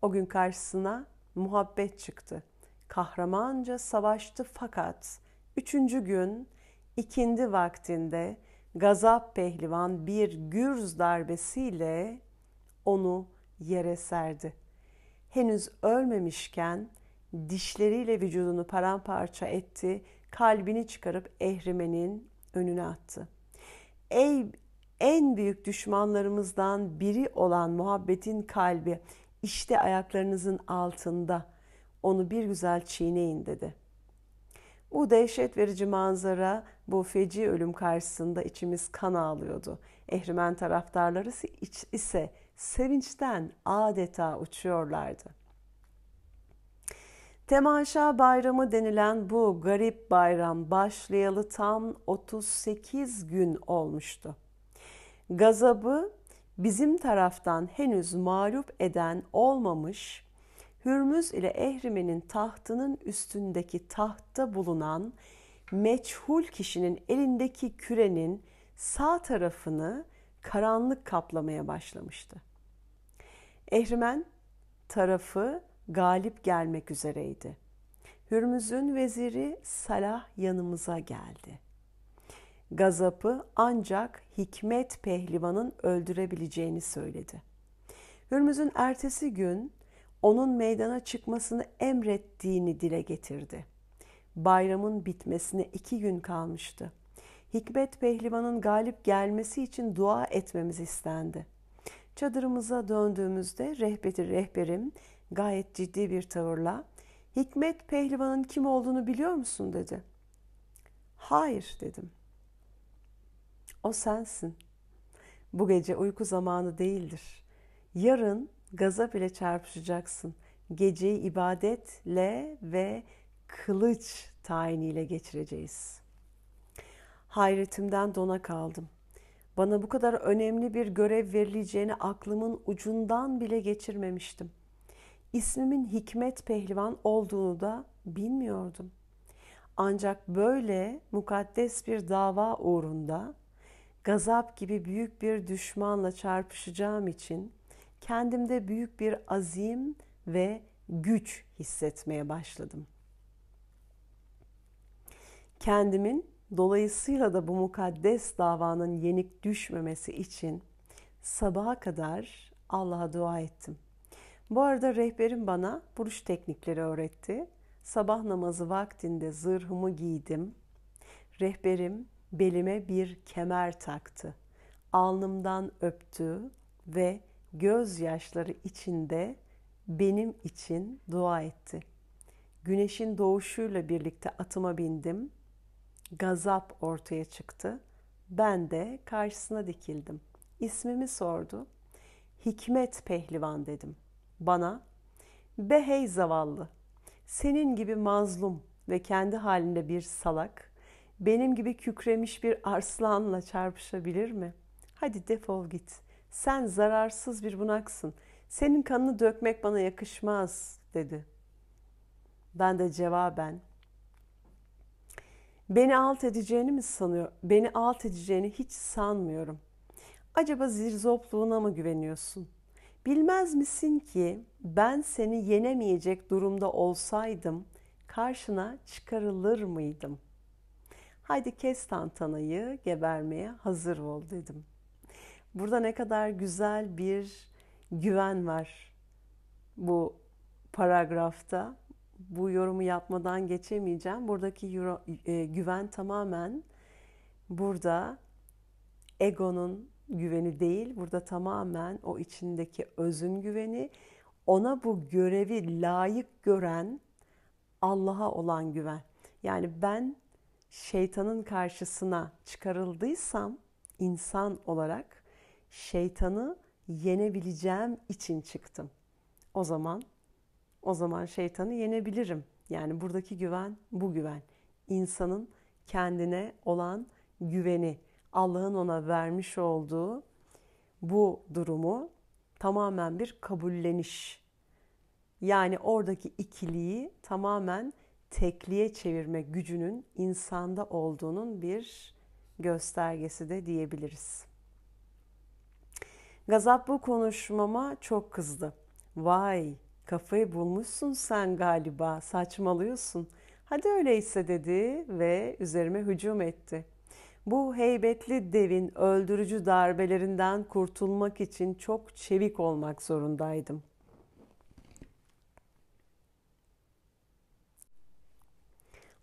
O gün karşısına muhabbet çıktı. Kahramanca savaştı fakat üçüncü gün ikindi vaktinde gazap pehlivan bir gürz darbesiyle onu yere serdi. Henüz ölmemişken dişleriyle vücudunu paramparça etti, kalbini çıkarıp Ehrimen'in önüne attı. Ey en büyük düşmanlarımızdan biri olan muhabbetin kalbi işte ayaklarınızın altında. Onu bir güzel çiğneyin dedi. Bu dehşet verici manzara bu feci ölüm karşısında içimiz kan ağlıyordu. Ehrimen taraftarları ise sevinçten adeta uçuyorlardı. Temaşa bayramı denilen bu garip bayram başlayalı tam 38 gün olmuştu gazabı bizim taraftan henüz mağlup eden olmamış, Hürmüz ile Ehrimen'in tahtının üstündeki tahtta bulunan meçhul kişinin elindeki kürenin sağ tarafını karanlık kaplamaya başlamıştı. Ehrimen tarafı galip gelmek üzereydi. Hürmüz'ün veziri Salah yanımıza geldi.'' gazapı ancak Hikmet Pehlivan'ın öldürebileceğini söyledi. Hürmüz'ün ertesi gün onun meydana çıkmasını emrettiğini dile getirdi. Bayramın bitmesine iki gün kalmıştı. Hikmet Pehlivan'ın galip gelmesi için dua etmemiz istendi. Çadırımıza döndüğümüzde rehbeti rehberim gayet ciddi bir tavırla Hikmet Pehlivan'ın kim olduğunu biliyor musun dedi. Hayır dedim. O sensin. Bu gece uyku zamanı değildir. Yarın Gaza bile çarpışacaksın. Geceyi ibadetle ve kılıç tayiniyle geçireceğiz. Hayretimden dona kaldım. Bana bu kadar önemli bir görev verileceğini aklımın ucundan bile geçirmemiştim. İsmimin Hikmet Pehlivan olduğunu da bilmiyordum. Ancak böyle mukaddes bir dava uğrunda gazap gibi büyük bir düşmanla çarpışacağım için kendimde büyük bir azim ve güç hissetmeye başladım. Kendimin dolayısıyla da bu mukaddes davanın yenik düşmemesi için sabaha kadar Allah'a dua ettim. Bu arada rehberim bana buruş teknikleri öğretti. Sabah namazı vaktinde zırhımı giydim. Rehberim belime bir kemer taktı. Alnımdan öptü ve gözyaşları içinde benim için dua etti. Güneşin doğuşuyla birlikte atıma bindim. Gazap ortaya çıktı. Ben de karşısına dikildim. İsmimi sordu. Hikmet Pehlivan dedim. Bana, behey zavallı, senin gibi mazlum ve kendi halinde bir salak, benim gibi kükremiş bir arslanla çarpışabilir mi? Hadi defol git. Sen zararsız bir bunaksın. Senin kanını dökmek bana yakışmaz dedi. Ben de cevaben Beni alt edeceğini mi sanıyor? Beni alt edeceğini hiç sanmıyorum. Acaba zirzopluğuna mı güveniyorsun? Bilmez misin ki ben seni yenemeyecek durumda olsaydım karşına çıkarılır mıydım?'' Haydi kes tantanayı gebermeye hazır ol dedim. Burada ne kadar güzel bir güven var bu paragrafta. Bu yorumu yapmadan geçemeyeceğim. Buradaki euro, e, güven tamamen burada egonun güveni değil. Burada tamamen o içindeki özün güveni, ona bu görevi layık gören Allah'a olan güven. Yani ben şeytanın karşısına çıkarıldıysam insan olarak şeytanı yenebileceğim için çıktım. O zaman o zaman şeytanı yenebilirim. Yani buradaki güven bu güven. İnsanın kendine olan güveni, Allah'ın ona vermiş olduğu bu durumu tamamen bir kabulleniş. Yani oradaki ikiliği tamamen tekliğe çevirme gücünün insanda olduğunun bir göstergesi de diyebiliriz. Gazap bu konuşmama çok kızdı. Vay kafayı bulmuşsun sen galiba saçmalıyorsun. Hadi öyleyse dedi ve üzerime hücum etti. Bu heybetli devin öldürücü darbelerinden kurtulmak için çok çevik olmak zorundaydım.''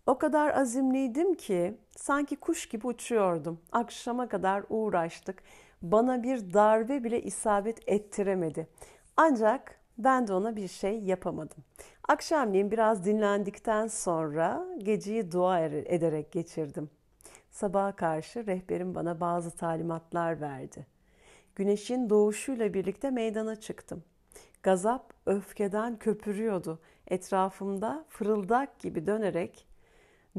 O kadar azimliydim ki sanki kuş gibi uçuyordum. Akşama kadar uğraştık. Bana bir darbe bile isabet ettiremedi. Ancak ben de ona bir şey yapamadım. Akşamleyin biraz dinlendikten sonra geceyi dua ederek geçirdim. Sabaha karşı rehberim bana bazı talimatlar verdi. Güneşin doğuşuyla birlikte meydana çıktım. Gazap öfkeden köpürüyordu. Etrafımda fırıldak gibi dönerek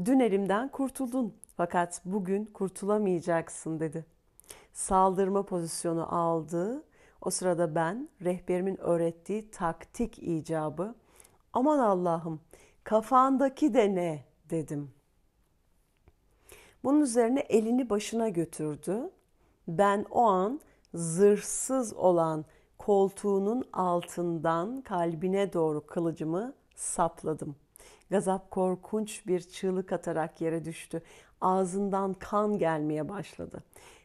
Dün elimden kurtuldun fakat bugün kurtulamayacaksın dedi. Saldırma pozisyonu aldı. O sırada ben rehberimin öğrettiği taktik icabı aman Allah'ım kafandaki de ne dedim. Bunun üzerine elini başına götürdü. Ben o an zırhsız olan koltuğunun altından kalbine doğru kılıcımı sapladım.'' Gazap korkunç bir çığlık atarak yere düştü. Ağzından kan gelmeye başladı.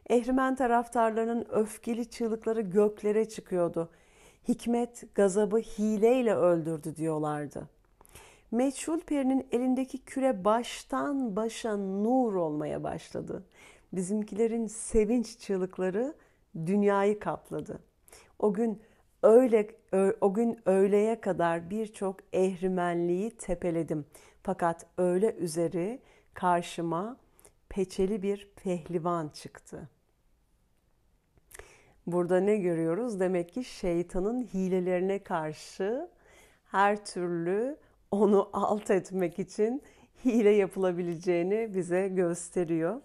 Ehrimen taraftarlarının öfkeli çığlıkları göklere çıkıyordu. Hikmet gazabı hileyle öldürdü diyorlardı. Meçhul perinin elindeki küre baştan başa nur olmaya başladı. Bizimkilerin sevinç çığlıkları dünyayı kapladı. O gün Öyle o gün öğleye kadar birçok ehrimenliği tepeledim. Fakat öğle üzeri karşıma peçeli bir pehlivan çıktı. Burada ne görüyoruz? Demek ki şeytanın hilelerine karşı her türlü onu alt etmek için hile yapılabileceğini bize gösteriyor.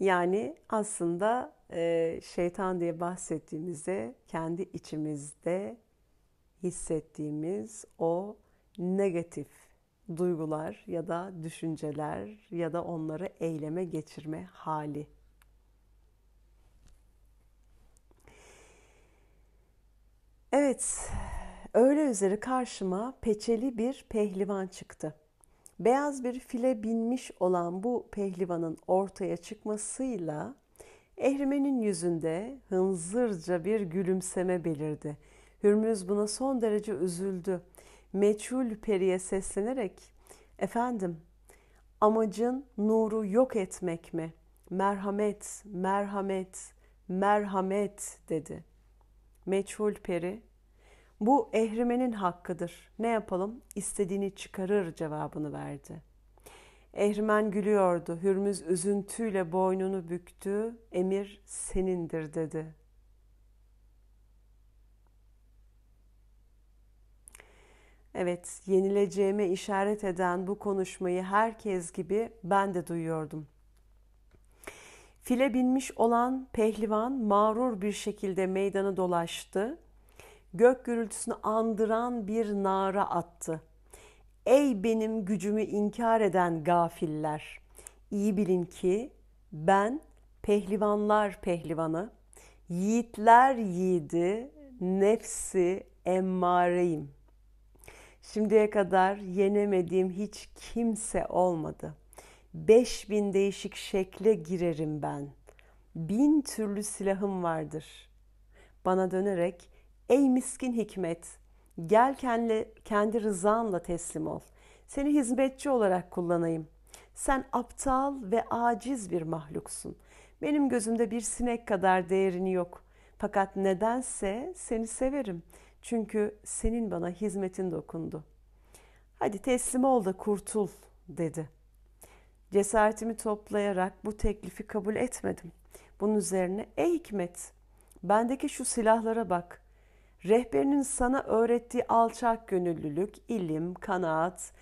Yani aslında e, şeytan diye bahsettiğimizde kendi içimizde hissettiğimiz o negatif duygular ya da düşünceler ya da onları eyleme geçirme hali. Evet, öyle üzeri karşıma peçeli bir pehlivan çıktı. Beyaz bir file binmiş olan bu pehlivanın ortaya çıkmasıyla Ehrimenin yüzünde hınzırca bir gülümseme belirdi. Hürmüz buna son derece üzüldü. Meçhul periye seslenerek, ''Efendim, amacın nuru yok etmek mi? Merhamet, merhamet, merhamet.'' dedi. Meçhul peri, ''Bu ehrimenin hakkıdır. Ne yapalım? İstediğini çıkarır.'' cevabını verdi.'' Ehrimen gülüyordu. Hürmüz üzüntüyle boynunu büktü. Emir senindir dedi. Evet, yenileceğime işaret eden bu konuşmayı herkes gibi ben de duyuyordum. File binmiş olan pehlivan mağrur bir şekilde meydanı dolaştı. Gök gürültüsünü andıran bir nara attı. Ey benim gücümü inkar eden gafiller! İyi bilin ki ben pehlivanlar pehlivanı, yiğitler yiğidi, nefsi emmareyim. Şimdiye kadar yenemediğim hiç kimse olmadı. Beş bin değişik şekle girerim ben. Bin türlü silahım vardır. Bana dönerek, ey miskin hikmet, Gel kendi, kendi rızanla teslim ol. Seni hizmetçi olarak kullanayım. Sen aptal ve aciz bir mahluksun. Benim gözümde bir sinek kadar değerini yok. Fakat nedense seni severim. Çünkü senin bana hizmetin dokundu. Hadi teslim ol da kurtul dedi. Cesaretimi toplayarak bu teklifi kabul etmedim. Bunun üzerine ey hikmet bendeki şu silahlara bak rehberinin sana öğrettiği alçak gönüllülük, ilim, kanaat,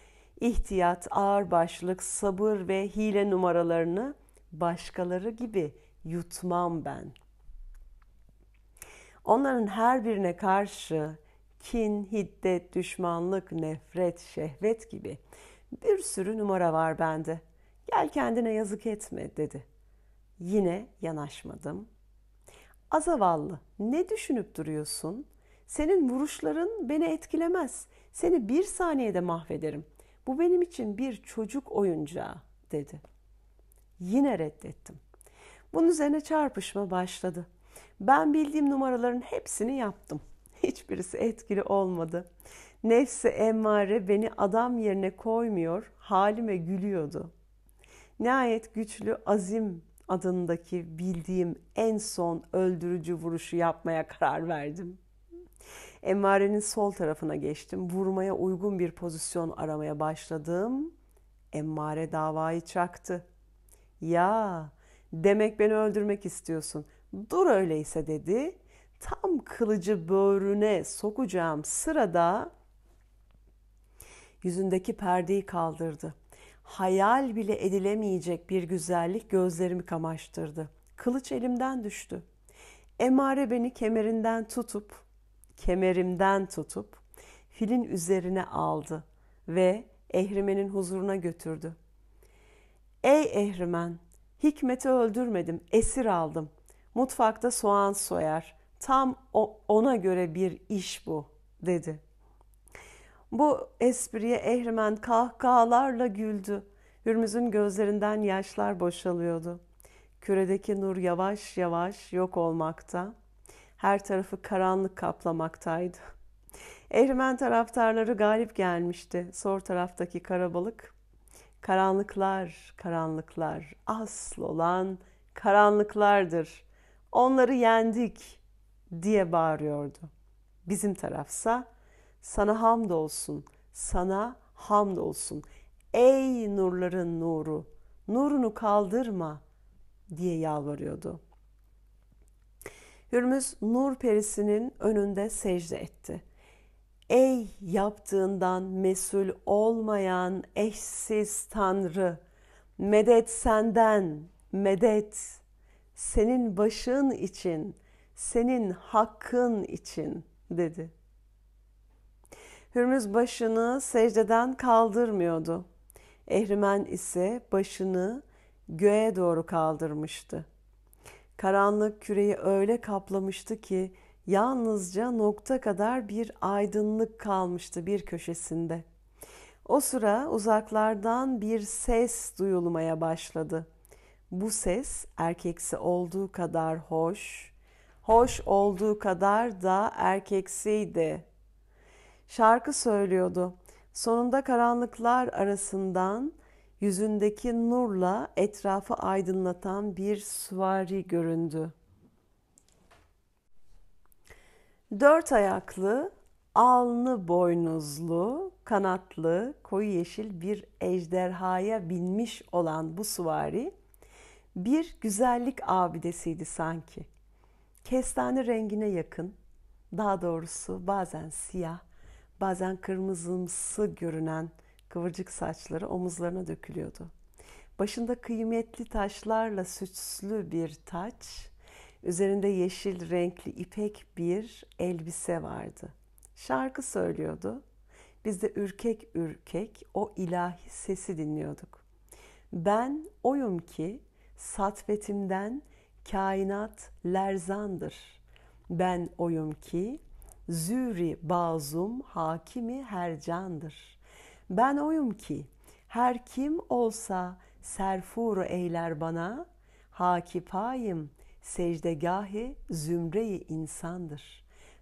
ihtiyat, ağırbaşlık, sabır ve hile numaralarını başkaları gibi yutmam ben. Onların her birine karşı kin, hiddet, düşmanlık, nefret, şehvet gibi bir sürü numara var bende. Gel kendine yazık etme dedi. Yine yanaşmadım. Azavallı ne düşünüp duruyorsun? Senin vuruşların beni etkilemez. Seni bir saniyede mahvederim. Bu benim için bir çocuk oyuncağı dedi. Yine reddettim. Bunun üzerine çarpışma başladı. Ben bildiğim numaraların hepsini yaptım. Hiçbirisi etkili olmadı. Nefsi emmare beni adam yerine koymuyor, halime gülüyordu. Nihayet güçlü azim adındaki bildiğim en son öldürücü vuruşu yapmaya karar verdim.'' Emare'nin sol tarafına geçtim. Vurmaya uygun bir pozisyon aramaya başladım. Emmare davayı çaktı. Ya demek beni öldürmek istiyorsun. Dur öyleyse dedi. Tam kılıcı böğrüne sokacağım sırada yüzündeki perdeyi kaldırdı. Hayal bile edilemeyecek bir güzellik gözlerimi kamaştırdı. Kılıç elimden düştü. Emare beni kemerinden tutup kemerimden tutup filin üzerine aldı ve ehrimenin huzuruna götürdü. Ey ehrimen, Hikmet'i öldürmedim, esir aldım. Mutfakta soğan soyar. Tam ona göre bir iş bu, dedi. Bu espriye ehrimen kahkahalarla güldü. Hürmüz'ün gözlerinden yaşlar boşalıyordu. Küredeki nur yavaş yavaş yok olmakta her tarafı karanlık kaplamaktaydı. Ehrimen taraftarları galip gelmişti. Sor taraftaki karabalık, karanlıklar, karanlıklar, asıl olan karanlıklardır. Onları yendik diye bağırıyordu. Bizim tarafsa sana hamdolsun, sana hamdolsun. Ey nurların nuru, nurunu kaldırma diye yalvarıyordu. Hürmüz nur perisinin önünde secde etti. Ey yaptığından mesul olmayan eşsiz Tanrı, medet senden, medet, senin başın için, senin hakkın için dedi. Hürmüz başını secdeden kaldırmıyordu. Ehrimen ise başını göğe doğru kaldırmıştı.'' Karanlık küreyi öyle kaplamıştı ki yalnızca nokta kadar bir aydınlık kalmıştı bir köşesinde. O sıra uzaklardan bir ses duyulmaya başladı. Bu ses erkeksi olduğu kadar hoş, hoş olduğu kadar da erkeksiydi. Şarkı söylüyordu. Sonunda karanlıklar arasından Yüzündeki nurla etrafı aydınlatan bir süvari göründü. Dört ayaklı, alnı boynuzlu, kanatlı, koyu yeşil bir ejderhaya binmiş olan bu süvari bir güzellik abidesiydi sanki. Kestane rengine yakın, daha doğrusu bazen siyah, bazen kırmızımsı görünen kıvırcık saçları omuzlarına dökülüyordu. Başında kıymetli taşlarla süslü bir taç, üzerinde yeşil renkli ipek bir elbise vardı. Şarkı söylüyordu. Biz de ürkek ürkek o ilahi sesi dinliyorduk. Ben oyum ki satvetimden kainat lerzandır. Ben oyum ki züri bazum hakimi hercandır.'' Ben oyum ki her kim olsa serfuru eyler bana, hakipayım secdegahi zümreyi insandır.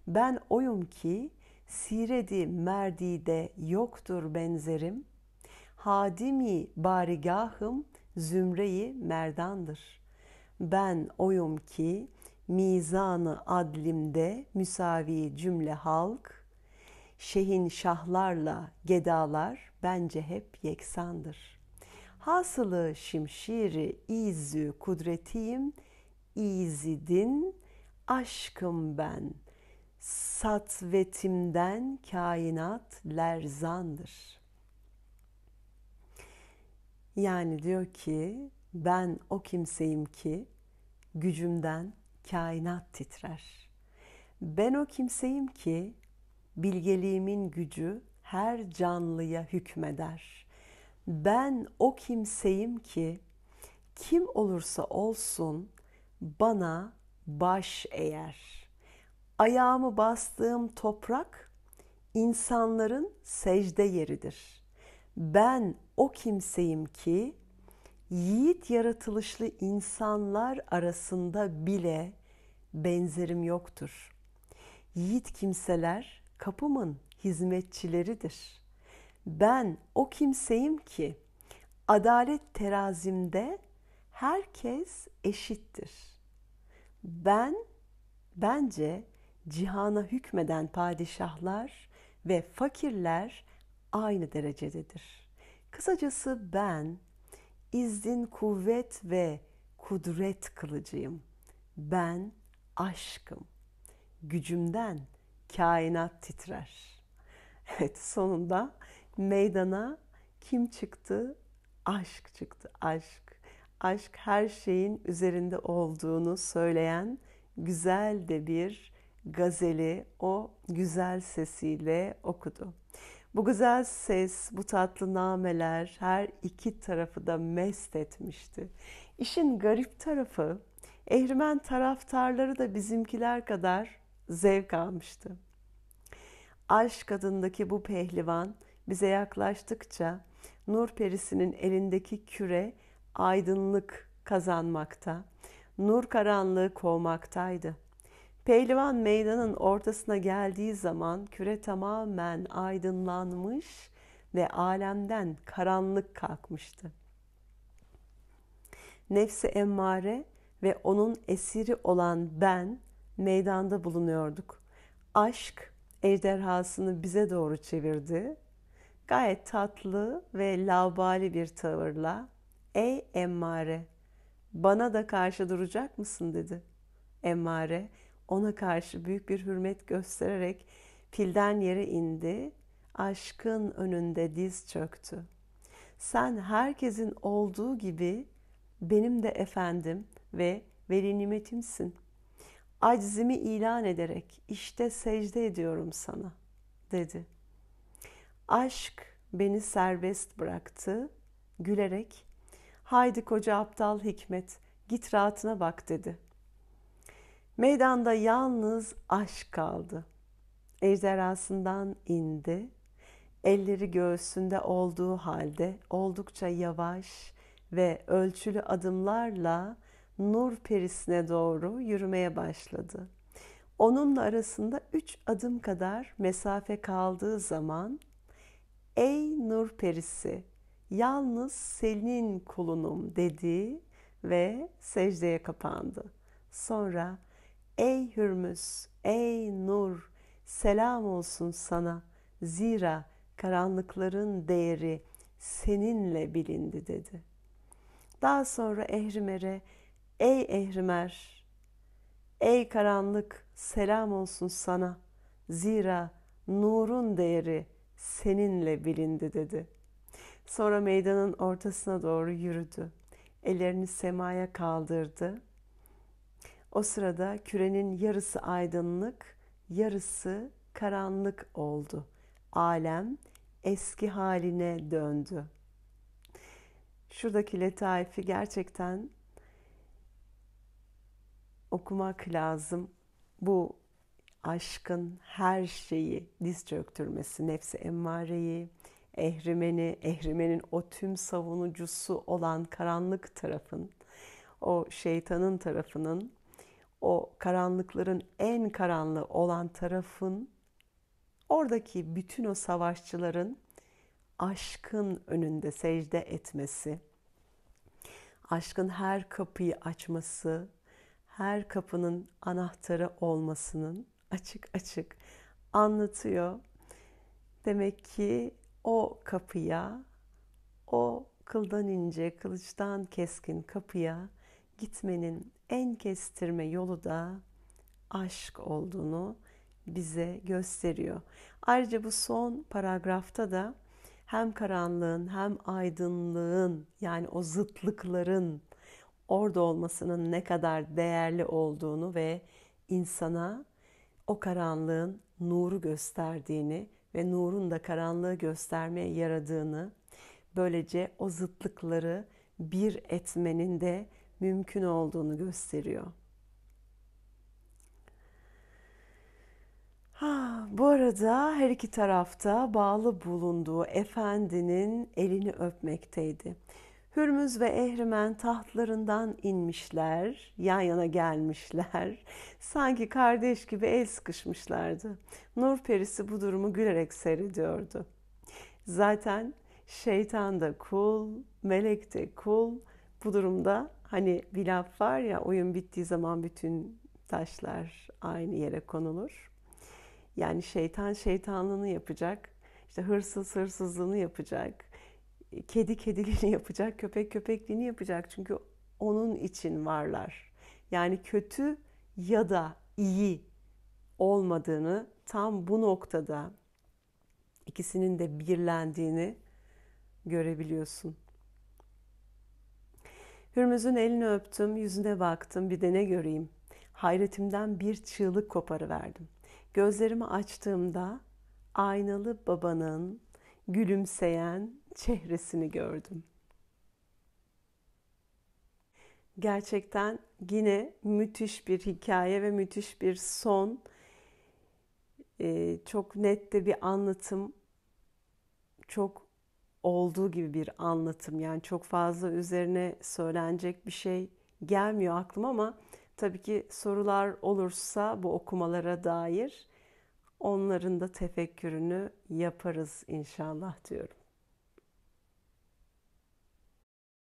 Ben oyum ki siredi merdide yoktur benzerim, hadimi barigahım zümreyi merdandır. Ben oyum ki mizanı adlimde müsavi cümle halk, şehin şahlarla gedalar bence hep yeksandır. Hasılı şimşiri izü kudretiyim, izidin aşkım ben. Satvetimden kainat lerzandır. Yani diyor ki ben o kimseyim ki gücümden kainat titrer. Ben o kimseyim ki bilgeliğimin gücü her canlıya hükmeder. Ben o kimseyim ki kim olursa olsun bana baş eğer. Ayağımı bastığım toprak insanların secde yeridir. Ben o kimseyim ki yiğit yaratılışlı insanlar arasında bile benzerim yoktur. Yiğit kimseler kapımın hizmetçileridir. Ben o kimseyim ki adalet terazimde herkes eşittir. Ben bence cihana hükmeden padişahlar ve fakirler aynı derecededir. Kısacası ben izdin kuvvet ve kudret kılıcıyım. Ben aşkım. Gücümden kainat titrer. Evet sonunda meydana kim çıktı? Aşk çıktı. Aşk. Aşk her şeyin üzerinde olduğunu söyleyen güzel de bir gazeli o güzel sesiyle okudu. Bu güzel ses, bu tatlı nameler her iki tarafı da mest etmişti. İşin garip tarafı, Ehrimen taraftarları da bizimkiler kadar zevk almıştı. Aşk adındaki bu pehlivan bize yaklaştıkça nur perisinin elindeki küre aydınlık kazanmakta, nur karanlığı kovmaktaydı. Pehlivan meydanın ortasına geldiği zaman küre tamamen aydınlanmış ve alemden karanlık kalkmıştı. Nefsi emmare ve onun esiri olan ben meydanda bulunuyorduk. Aşk ejderhasını bize doğru çevirdi. Gayet tatlı ve laubali bir tavırla "Ey emmare, bana da karşı duracak mısın?" dedi. Emmare ona karşı büyük bir hürmet göstererek pilden yere indi. Aşkın önünde diz çöktü. Sen herkesin olduğu gibi benim de efendim ve veli nimetimsin aczimi ilan ederek işte secde ediyorum sana dedi. Aşk beni serbest bıraktı gülerek haydi koca aptal Hikmet git rahatına bak dedi. Meydanda yalnız aşk kaldı. Ejderhasından indi. Elleri göğsünde olduğu halde oldukça yavaş ve ölçülü adımlarla nur perisine doğru yürümeye başladı. Onunla arasında üç adım kadar mesafe kaldığı zaman ''Ey nur perisi, yalnız senin kulunum'' dedi ve secdeye kapandı. Sonra ''Ey Hürmüz, ey nur, selam olsun sana. Zira karanlıkların değeri seninle bilindi.'' dedi. Daha sonra Ehrimer'e Ey ehrimer, ey karanlık selam olsun sana. Zira nurun değeri seninle bilindi dedi. Sonra meydanın ortasına doğru yürüdü. Ellerini semaya kaldırdı. O sırada kürenin yarısı aydınlık, yarısı karanlık oldu. Alem eski haline döndü. Şuradaki letaifi gerçekten okumak lazım. Bu aşkın her şeyi diz çöktürmesi, nefsi emmareyi, ehrimeni, ehrimenin o tüm savunucusu olan karanlık tarafın, o şeytanın tarafının, o karanlıkların en karanlığı olan tarafın, oradaki bütün o savaşçıların aşkın önünde secde etmesi, aşkın her kapıyı açması, her kapının anahtarı olmasının açık açık anlatıyor. Demek ki o kapıya, o kıldan ince, kılıçtan keskin kapıya gitmenin en kestirme yolu da aşk olduğunu bize gösteriyor. Ayrıca bu son paragrafta da hem karanlığın hem aydınlığın yani o zıtlıkların orada olmasının ne kadar değerli olduğunu ve insana o karanlığın nuru gösterdiğini ve nurun da karanlığı göstermeye yaradığını, böylece o zıtlıkları bir etmenin de mümkün olduğunu gösteriyor. Ha, bu arada her iki tarafta bağlı bulunduğu efendinin elini öpmekteydi. Hürmüz ve Ehrimen tahtlarından inmişler, yan yana gelmişler. Sanki kardeş gibi el sıkışmışlardı. Nur perisi bu durumu gülerek seyrediyordu. Zaten şeytan da kul, melek de kul. Bu durumda hani bir laf var ya oyun bittiği zaman bütün taşlar aynı yere konulur. Yani şeytan şeytanlığını yapacak, işte hırsız hırsızlığını yapacak, kedi kediliğini yapacak, köpek köpekliğini yapacak. Çünkü onun için varlar. Yani kötü ya da iyi olmadığını tam bu noktada ikisinin de birlendiğini görebiliyorsun. Hürmüz'ün elini öptüm, yüzüne baktım, bir de ne göreyim. Hayretimden bir çığlık koparıverdim. Gözlerimi açtığımda aynalı babanın gülümseyen çehresini gördüm. Gerçekten yine müthiş bir hikaye ve müthiş bir son. Ee, çok net de bir anlatım. Çok olduğu gibi bir anlatım. Yani çok fazla üzerine söylenecek bir şey gelmiyor aklıma ama tabii ki sorular olursa bu okumalara dair onların da tefekkürünü yaparız inşallah diyorum.